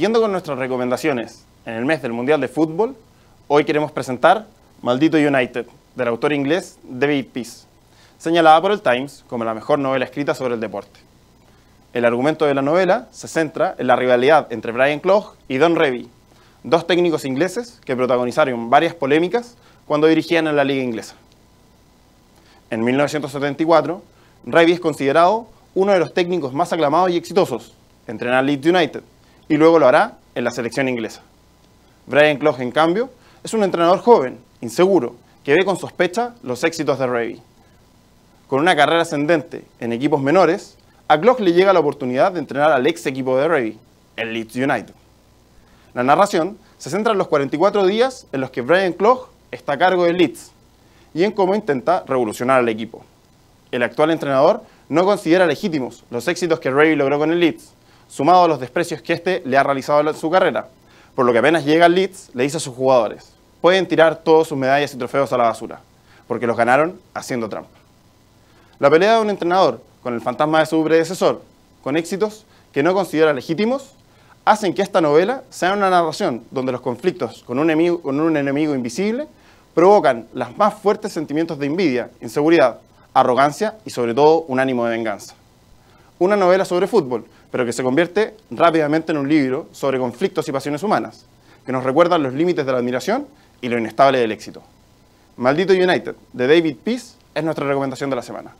Siguiendo con nuestras recomendaciones, en el mes del Mundial de Fútbol, hoy queremos presentar Maldito United, del autor inglés David Peace, señalada por el Times como la mejor novela escrita sobre el deporte. El argumento de la novela se centra en la rivalidad entre Brian Clough y Don Revy, dos técnicos ingleses que protagonizaron varias polémicas cuando dirigían en la liga inglesa. En 1974, Revy es considerado uno de los técnicos más aclamados y exitosos, entrenar Leeds United, y luego lo hará en la selección inglesa. Brian Clough, en cambio, es un entrenador joven, inseguro, que ve con sospecha los éxitos de Revy. Con una carrera ascendente en equipos menores, a Clough le llega la oportunidad de entrenar al ex equipo de Revy, el Leeds United. La narración se centra en los 44 días en los que Brian Clough está a cargo del Leeds y en cómo intenta revolucionar al equipo. El actual entrenador no considera legítimos los éxitos que Revy logró con el Leeds sumado a los desprecios que este le ha realizado en su carrera, por lo que apenas llega al Leeds le dice a sus jugadores, pueden tirar todos sus medallas y trofeos a la basura, porque los ganaron haciendo trampa. La pelea de un entrenador con el fantasma de su predecesor, con éxitos que no considera legítimos, hacen que esta novela sea una narración donde los conflictos con un enemigo, con un enemigo invisible provocan los más fuertes sentimientos de envidia, inseguridad, arrogancia y sobre todo un ánimo de venganza una novela sobre fútbol, pero que se convierte rápidamente en un libro sobre conflictos y pasiones humanas, que nos recuerda los límites de la admiración y lo inestable del éxito. Maldito United, de David Peace, es nuestra recomendación de la semana.